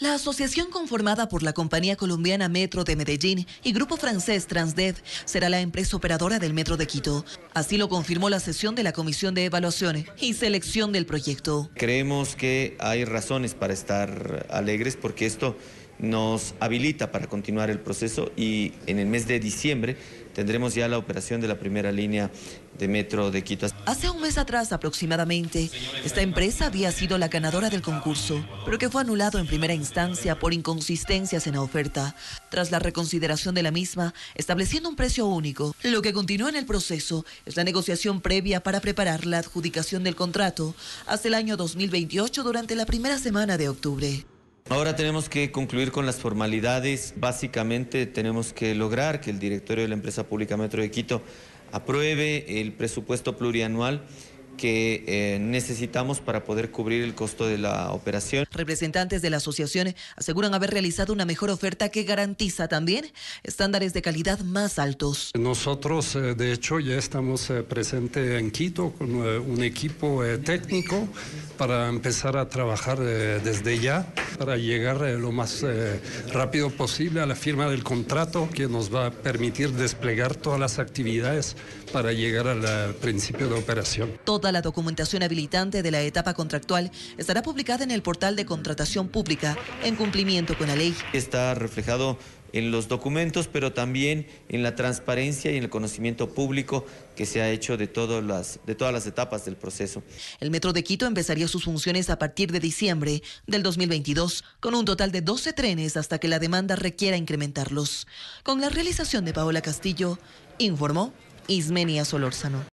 La asociación conformada por la Compañía Colombiana Metro de Medellín y Grupo Francés Transdev será la empresa operadora del Metro de Quito. Así lo confirmó la sesión de la Comisión de Evaluación y Selección del proyecto. Creemos que hay razones para estar alegres porque esto nos habilita para continuar el proceso y en el mes de diciembre tendremos ya la operación de la primera línea de metro de Quito. Hace un mes atrás aproximadamente, esta empresa había sido la ganadora del concurso, pero que fue anulado en primera instancia por inconsistencias en la oferta, tras la reconsideración de la misma, estableciendo un precio único. Lo que continúa en el proceso es la negociación previa para preparar la adjudicación del contrato hasta el año 2028 durante la primera semana de octubre. Ahora tenemos que concluir con las formalidades. Básicamente tenemos que lograr que el directorio de la empresa pública Metro de Quito apruebe el presupuesto plurianual que eh, necesitamos para poder cubrir el costo de la operación. Representantes de la asociación aseguran haber realizado una mejor oferta que garantiza también estándares de calidad más altos. Nosotros, eh, de hecho, ya estamos eh, presentes en Quito con un equipo técnico para empezar a trabajar desde ya para llegar eh, lo más eh, rápido posible a la firma del contrato que nos va a permitir desplegar todas las actividades para llegar al principio de operación. Toda la documentación habilitante de la etapa contractual estará publicada en el portal de contratación pública en cumplimiento con la ley. Está reflejado en los documentos, pero también en la transparencia y en el conocimiento público que se ha hecho de, todas las, etapas del proceso. El Metro de Quito empezaría sus funciones a partir de diciembre del 2022, con un total de 12 trenes hasta que la demanda requiera incrementarlos. Con la realización de Paola Castillo, informó Ismenia Solórzano.